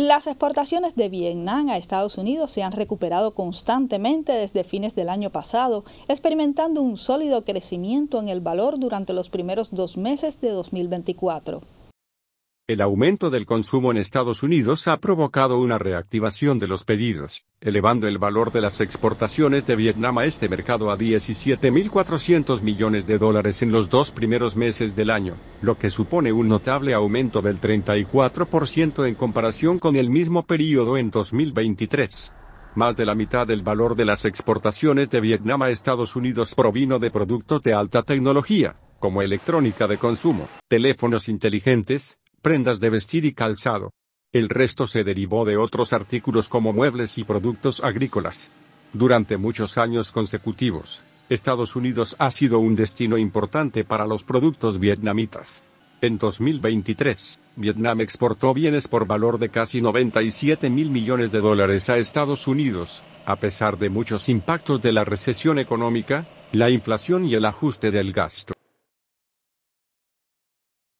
Las exportaciones de Vietnam a Estados Unidos se han recuperado constantemente desde fines del año pasado, experimentando un sólido crecimiento en el valor durante los primeros dos meses de 2024. El aumento del consumo en Estados Unidos ha provocado una reactivación de los pedidos, elevando el valor de las exportaciones de Vietnam a este mercado a 17.400 millones de dólares en los dos primeros meses del año, lo que supone un notable aumento del 34% en comparación con el mismo periodo en 2023. Más de la mitad del valor de las exportaciones de Vietnam a Estados Unidos provino de productos de alta tecnología, como electrónica de consumo, teléfonos inteligentes, prendas de vestir y calzado. El resto se derivó de otros artículos como muebles y productos agrícolas. Durante muchos años consecutivos, Estados Unidos ha sido un destino importante para los productos vietnamitas. En 2023, Vietnam exportó bienes por valor de casi 97 mil millones de dólares a Estados Unidos, a pesar de muchos impactos de la recesión económica, la inflación y el ajuste del gasto.